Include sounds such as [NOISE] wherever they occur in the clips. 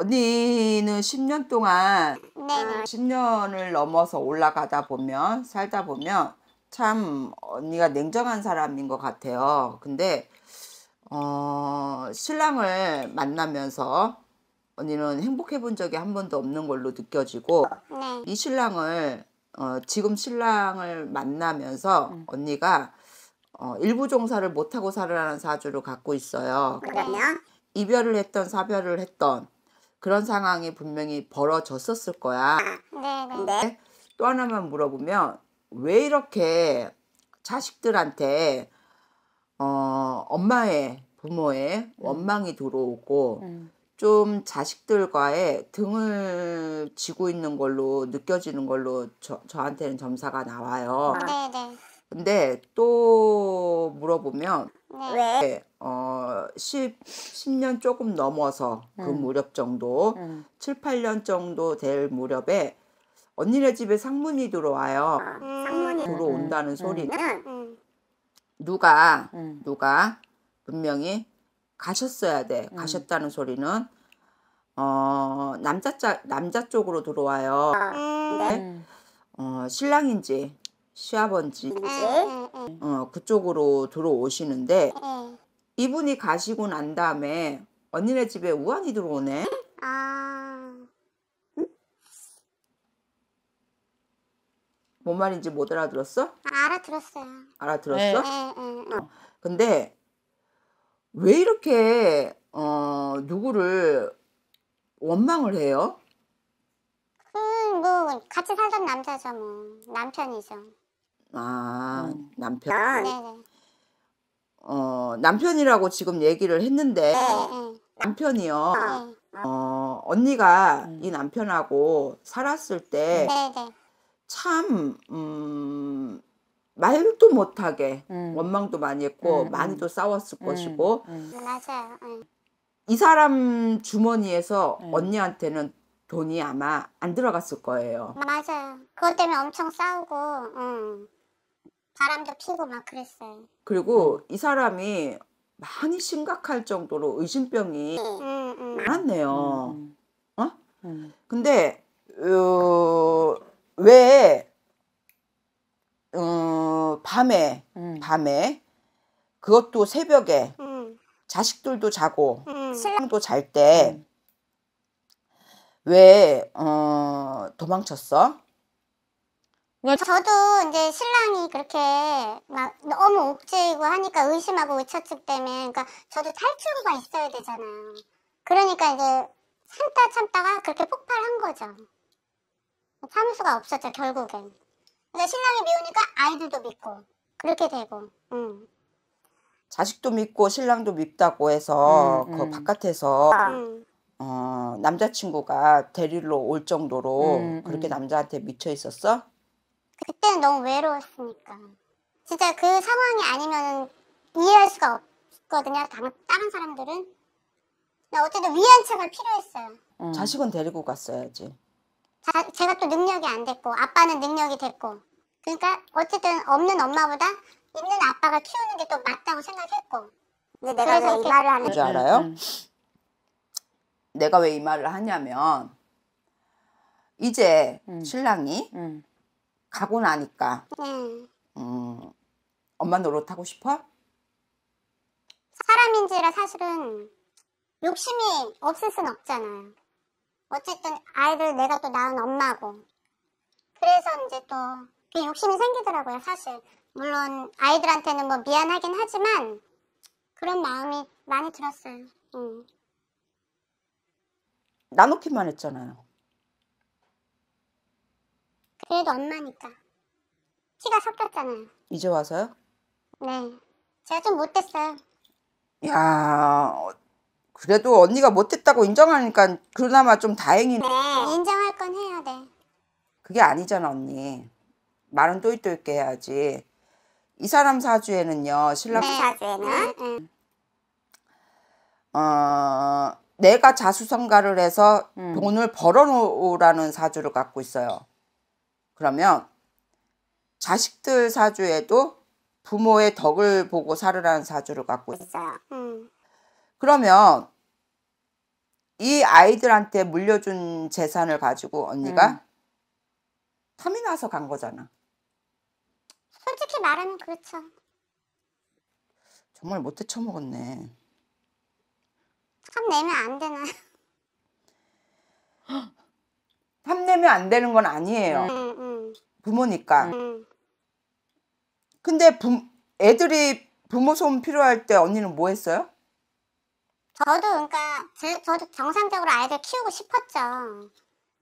언니는 10년 동안 네. 10년을 넘어서 올라가다 보면 살다 보면 참 언니가 냉정한 사람인 것 같아요. 근데 어, 신랑을 만나면서 언니는 행복해 본 적이 한 번도 없는 걸로 느껴지고 네. 이 신랑을 어, 지금 신랑을 만나면서 음. 언니가 어, 일부 종사를 못하고 살아라는 사주를 갖고 있어요. 그러면 이별을 했던 사별을 했던 그런 상황이 분명히 벌어졌었을 거야. 아, 네네. 또 하나만 물어보면 왜 이렇게 자식들한테 어, 엄마의 부모의 음. 원망이 들어오고 음. 좀 자식들과의 등을 지고 있는 걸로 느껴지는 걸로 저, 저한테는 점사가 나와요. 아, 네네. 근데 또 물어보면 네. 왜 어, 10, 10년 조금 넘어서 그 음. 무렵 정도 음. 7, 8년 정도 될 무렵에 언니네 집에 상문이 들어와요. 아, 음. 상문이 들어온다는 음. 소리는 음. 누가 음. 누가 분명히 가셨어야 돼. 가셨다는 소리는 어, 남자 남자 쪽으로 들어와요. 아, 네. 어, 신랑인지 시아버지 어, 그쪽으로 들어오시는데 이분이 가시고 난 다음에 언니네 집에 우환이 들어오네. 아... 응? 뭔 말인지 못 알아들었어? 알아들었어요. 알아들었어? 네. 네, 네. 어. 근데 왜 이렇게 어, 누구를 원망을 해요? 뭐 같이 살던 남자죠 뭐 남편이죠. 아 음. 남편. 난... 아, 네네. 어 남편이라고 지금 얘기를 했는데 네, 네, 남편이요. 네. 어 언니가 음. 이 남편하고 살았을 때참 네, 네. 음, 말도 못하게 음. 원망도 많이 했고 음, 음. 많이도 싸웠을 것이고 맞아요. 이 사람 주머니에서 언니한테는 돈이 아마 안 들어갔을 거예요. 맞아요. 그것 때문에 엄청 싸우고 응. 어. 바람도 피고 막 그랬어요. 그리고 이 사람이 많이 심각할 정도로 의심병이 네. 음, 음. 많았네요. 음. 어? 음. 근데 어, 왜 어, 밤에 음. 밤에 그것도 새벽에 음. 자식들도 자고 신랑도 잘때 왜 어, 도망쳤어? 그러니까 저도 이제 신랑이 그렇게 막 너무 옥죄이고 하니까 의심하고 의처증 때문에 그러니까 저도 탈출구가 있어야 되잖아요. 그러니까 이제 참다 참다가 그렇게 폭발한 거죠. 참 수가 없었죠 결국엔. 그러 그러니까 신랑이 미우니까 아이들도 믿고 그렇게 되고. 음. 자식도 믿고 신랑도 믿다고 해서 음, 그 음. 바깥에서 어. 어, 남자친구가 데리러 올 정도로 음, 음. 그렇게 음. 남자한테 미쳐 있었어? 그때는 너무 외로웠으니까. 진짜 그 상황이 아니면 이해할 수가 없거든요. 다른, 사람들은. 나 어쨌든 위안책을 필요했어요. 음. 자식은 데리고 갔어야지. 자, 제가 또 능력이 안 됐고 아빠는 능력이 됐고 그러니까 어쨌든 없는 엄마보다 있는 아빠가 키우는 게 또 맞다고 생각했고. 근데 내가 그 이렇게 말을 하는 음, 줄 음, 알아요? 내가 왜 이 말을 하냐면 이제 음. 신랑이 음. 가고 나니까 네. 음, 엄마 노릇하고 싶어? 사람인지라 사실은 욕심이 없을 순 없잖아요. 어쨌든 아이들 내가 또 낳은 엄마고 그래서 이제 또 욕심이 생기더라고요 사실 물론 아이들한테는 뭐 미안하긴 하지만 그런 마음이 많이 들었어요. 음. 나놓기만 했잖아요. 그래도 엄마니까. 티가 섞였잖아요. 이제 와서요? 네. 제가 좀 못됐어요. 야 그래도 언니가 못됐다고 인정하니까 그나마 좀 다행이네. 네, 인정할 건 해야 돼. 그게 아니잖아, 언니. 말은 또이또이게 해야지. 이 사람 사주에는요, 신랑 네, 사주에는. 응. 어, 내가 자수성가를 해서 음. 돈을 벌어놓으라는 사주를 갖고 있어요. 그러면 자식들 사주에도 부모의 덕을 보고 살으라는 사주를 갖고 있어요. 음. 그러면 이 아이들한테 물려준 재산을 가지고 언니가 음. 탐이 나서 간 거잖아. 솔직히 말하면 그렇죠. 정말 못해 쳐먹었네. 한 내면 안 되나요? [GASPS] 내면안 되는 건 아니에요. 음, 음. 부모니까. 음. 근데 부, 애들이 부모 소 필요할 때 언니는 뭐 했어요? 저도 그러니까 제, 저도 정상적으로 아이들 키우고 싶었죠.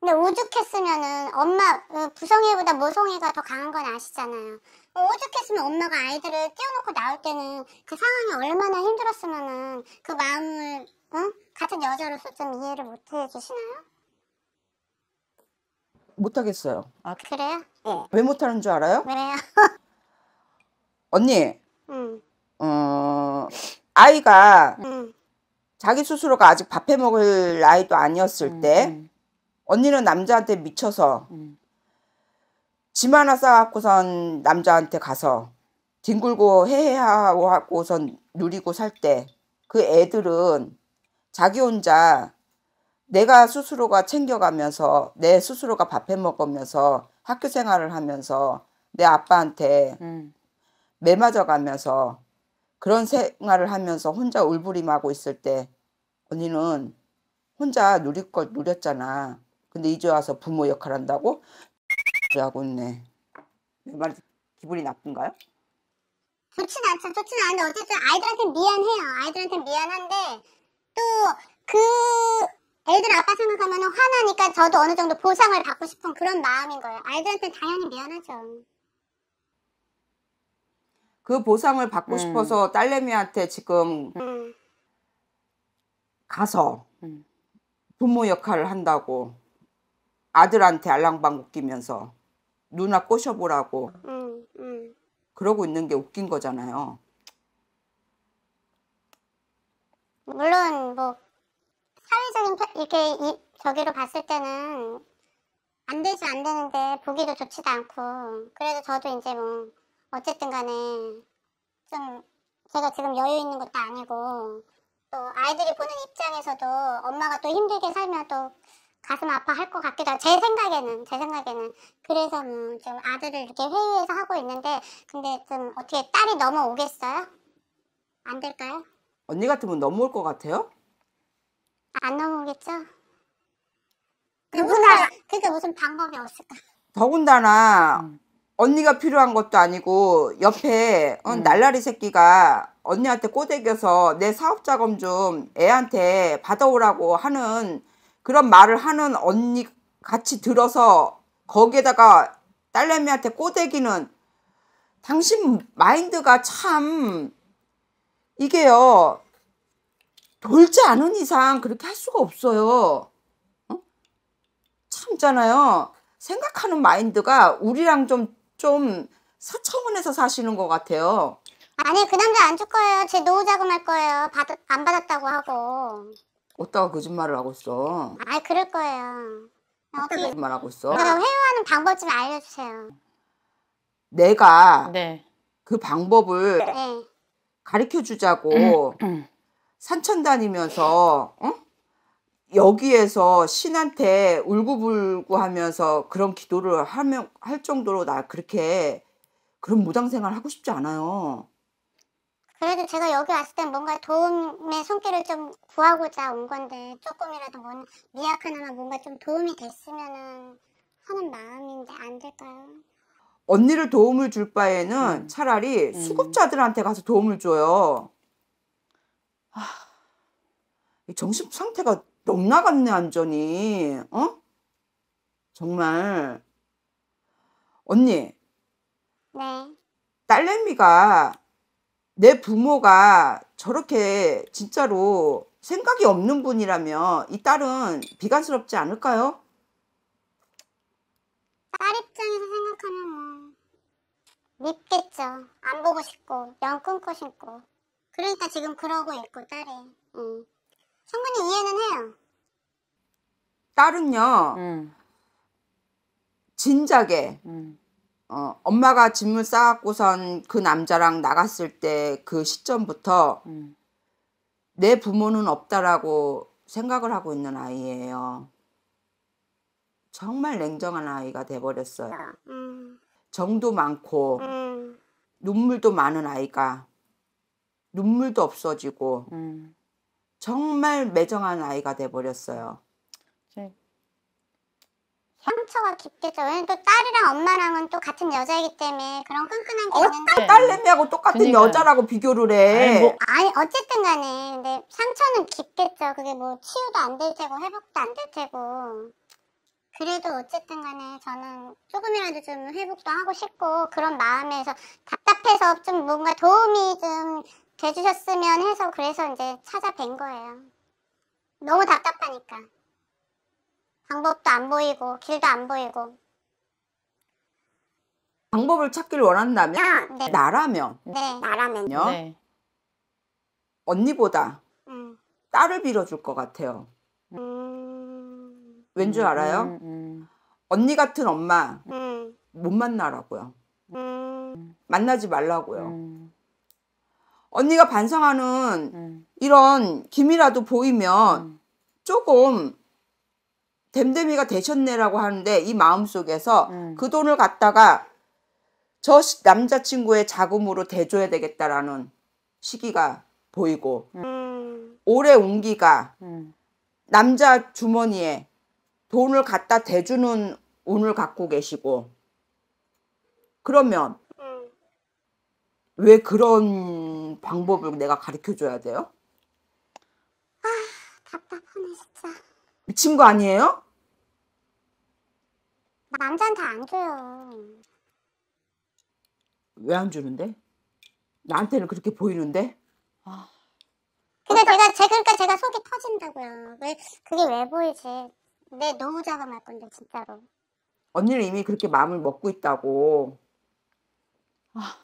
근데 오죽했으면은 엄마 어, 부성애보다 모성애가 더 강한 건 아시잖아요. 어, 오죽했으면 엄마가 아이들을 띄워놓고 나올 때는 그 상황이 얼마나 힘들었으면은 그 마음을 응? 어? 같은 여자로서 좀 이해를 못 해주시나요? 못하겠어요. 아 그래요? 네. 왜 못하는 줄 알아요? 그래요 [LAUGHS] 언니. 응. 어 아이가 응. 자기 스스로가 아직 밥해 먹을 나이도 아니었을 응, 음, 때. 음. 언니는 남자한테 미쳐서 음. 짐 하나 싸갖고선 남자한테 가서 뒹굴고 해해하고 하고선 누리고 살 때 그 애들은 자기 혼자 내가 스스로가 챙겨가면서 내 스스로가 밥해 먹으면서 학교 생활을 하면서 내 아빠한테 음. 매맞아 가면서 그런 생활을 하면서 혼자 울부림하고 있을 때 언니는 혼자 누릴 걸 누렸잖아. 근데 이제 와서 부모 역할 한다고? [LAUGHS] 하고 있네. 말 기분이 나쁜가요? 좋진 않죠. 좋진 않은데 어쨌든 아이들한테 미안해요. 아이들한테 미안한데 또 그 애들 아빠 생각하면 화나니까 저도 어느 정도 보상을 받고 싶은 그런 마음인 거예요. 아이들한테 당연히 미안하죠. 그 보상을 받고 음. 싶어서 딸내미한테 지금 음. 가서 음. 부모 역할을 한다고 아들한테 알랑방 웃기면서 누나 꼬셔보라고 음, 음. 그러고 있는 게 웃긴 거잖아요. 물론 뭐 사회적인 이렇게 이, 저기로 봤을 때는 안 되지 안 되는데 보기도 좋지도 않고 그래서 저도 이제 뭐 어쨌든 간에 좀 제가 지금 여유 있는 것도 아니고 또 아이들이 보는 입장에서도 엄마가 또 힘들게 살면 또 가슴 아파할 것 같기도 하고 제 생각에는 제 생각에는 그래서 음, 좀 아들을 이렇게 회의해서 하고 있는데 근데 좀 어떻게 딸이 넘어오겠어요? 안 될까요? 언니 같으면 넘어올 것 같아요? 안 넘어오겠죠? 그구나 그게 무슨 방법이 없을까? 더군다나 음. 언니가 필요한 것도 아니고 옆에 어, 음. 날라리 새끼가 언니한테 꼬대겨서 내 사업 자금 좀 애한테 받아오라고 하는 그런 말을 하는 언니 같이 들어서 거기에다가 딸내미한테 꼬대기는 당신 마인드가 참 이게요 돌지 않은 이상 그렇게 할 수가 없어요 어? 참잖아요 생각하는 마인드가 우리랑 좀좀 좀 사차원에서 사시는 것 같아요 아니 그 남자 안 줄 거예요 제 노후자금 할 거예요 받, 안 받았다고 하고 어따가 거짓말을 하고 있어? 아 그럴 거예요. 어떻게 거짓말하고 있어? 그 회유하는 방법 좀 알려주세요. 내가 네. 그 방법을 네. 가르쳐 주자고 음, 음. 산천 다니면서 응? 여기에서 신한테 울고불고 하면서 그런 기도를 하면 할 정도로 나 그렇게 그런 무당 생활 하고 싶지 않아요. 그래도 제가 여기 왔을 땐 뭔가 도움의 손길을 좀 구하고자 온 건데 조금이라도 뭔 미약하나마 뭔가 좀 도움이 됐으면 하는 마음인데 안 될까요? 언니를 도움을 줄 바에는 음. 차라리 음. 수급자들한테 가서 도움을 줘요. 하, 정신 상태가 넉 나갔네 안전히 어? 정말 언니. 네. 딸내미가 내 부모가 저렇게 진짜로 생각이 없는 분이라면 이 딸은 비관스럽지 않을까요? 딸 입장에서 생각하면 뭐 밉겠죠. 안 보고 싶고 영 끊고 싶고 그러니까 지금 그러고 있고 딸이 응. 충분히 이해는 해요. 딸은요. 음. 진작에 음. 어, 엄마가 짐을 싸갖고선 그 남자랑 나갔을 때 그 시점부터 음. 내 부모는 없다라고 생각을 하고 있는 아이예요. 정말 냉정한 아이가 돼버렸어요. 아, 음. 정도 많고 음. 눈물도 많은 아이가 눈물도 없어지고 음. 정말 매정한 아이가 돼버렸어요. 상처가 깊겠죠. 왜냐면 또 딸이랑 엄마랑은 또 같은 여자이기 때문에 그런 끈끈한 게 있는데. 어떤 딸내미하고 똑같은 그니까요 여자라고 비교를 해. 아니, 뭐. 아니 어쨌든 간에 근데 상처는 깊겠죠. 그게 뭐 치유도 안 될 테고 회복도 안 될 테고. 그래도 어쨌든 간에 저는 조금이라도 좀 회복도 하고 싶고 그런 마음에서 답답해서 좀 뭔가 도움이 좀 돼주셨으면 해서 그래서 이제 찾아뵌 거예요. 너무 답답하니까. 방법도 안 보이고 길도 안 보이고 방법을 찾길 원한다면 아, 네. 나라면 네 나라면요 네. 언니보다 음. 딸을 빌어줄 것 같아요 음... 왠줄 음, 알아요? 음, 음, 언니 같은 엄마 음. 못 만나라고요 만나지 말라고요 언니가 반성하는 이런 김이라도 보이면 조금 댐댐이가 되셨네라고 하는데 이 마음속에서 음. 그 돈을 갖다가 저 남자친구의 자금으로 대줘야 되겠다라는 시기가 보이고 음. 올해 운기가 음. 남자 주머니에 돈을 갖다 대주는 운을 갖고 계시고 그러면 왜 그런 방법을 내가 가르쳐 줘야 돼요? 아 답답하네 진짜 미친 거 아니에요? 남자한테 안 줘요. 왜 안 주는데? 나한테는 그렇게 보이는데? 아. 근데 제가제 그러니까 제가 속이 터진다고요. 왜 그게 왜 보이지? 내 너무 자감할 건데 진짜로. 언니는 이미 그렇게 마음을 먹고 있다고. 아.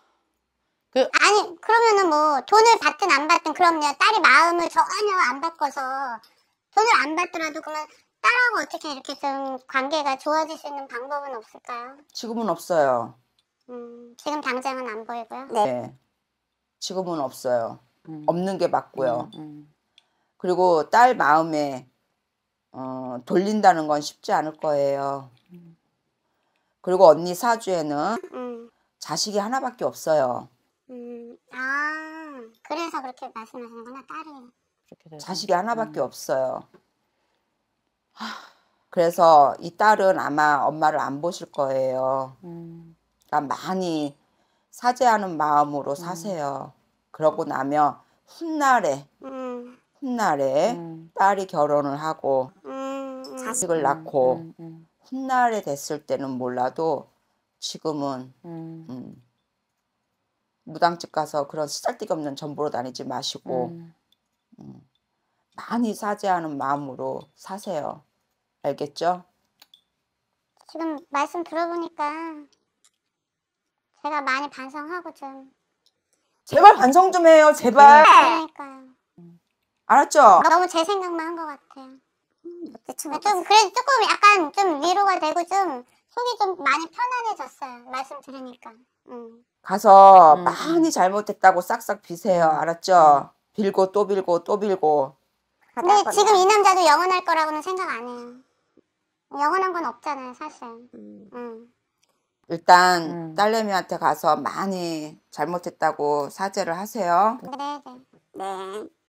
그... 아니 그러면은 뭐 돈을 받든 안 받든 그럼요 딸이 마음을 전혀 안 바꿔서 돈을 안 받더라도 그러면 딸하고 어떻게 이렇게 좀 관계가 좋아질 수 있는 방법은 없을까요? 지금은 없어요. 음, 지금 당장은 안 보이고요. 네. 네. 지금은 없어요. 음. 없는 게 맞고요. 음, 음. 그리고 딸 마음에 어, 돌린다는 건 쉽지 않을 거예요. 그리고 언니 사주에는 음. 자식이 하나밖에 없어요. 음, 아, 그래서 그렇게 말씀하시는구나, 딸이. 그렇게 자식이 하나밖에 음. 없어요. 그래서 이 딸은 아마 엄마를 안 보실 거예요. 음. 그러니까 많이 사죄하는 마음으로 음. 사세요. 음. 그러고 나면 훗날에 음. 훗날에 음. 딸이 결혼을 하고 자식을 낳고 훗날에 됐을 때는 몰라도 지금은 무당집 가서 그런 쓰잘데 없는 전보로 다니지 마시고 음. 음. 많이 사죄하는 마음으로 사세요. 알겠죠? 지금 말씀 들어보니까 제가 많이 반성하고 좀 제발 반성 좀 해요. 제발. 네. 그러니까요. 음. 알았죠? 너무 제 생각만 한 것 같아요. 그좀 그래도 조금 약간 좀 위로가 되고 좀 속이 좀 많이 편안해졌어요. 말씀 들으니까. 음. 가서 음. 많이 잘못했다고 싹싹 비세요. 음. 알았죠? 빌고 또 빌고 또 빌고 근데 지금 이 남자도 영원할 거라고는 생각 안 해요. 영원한 건 없잖아요, 사실. 음. 음. 일단 음. 딸내미한테 가서 많이 잘못했다고 사죄를 하세요. 그래, 그 네. 네. 네.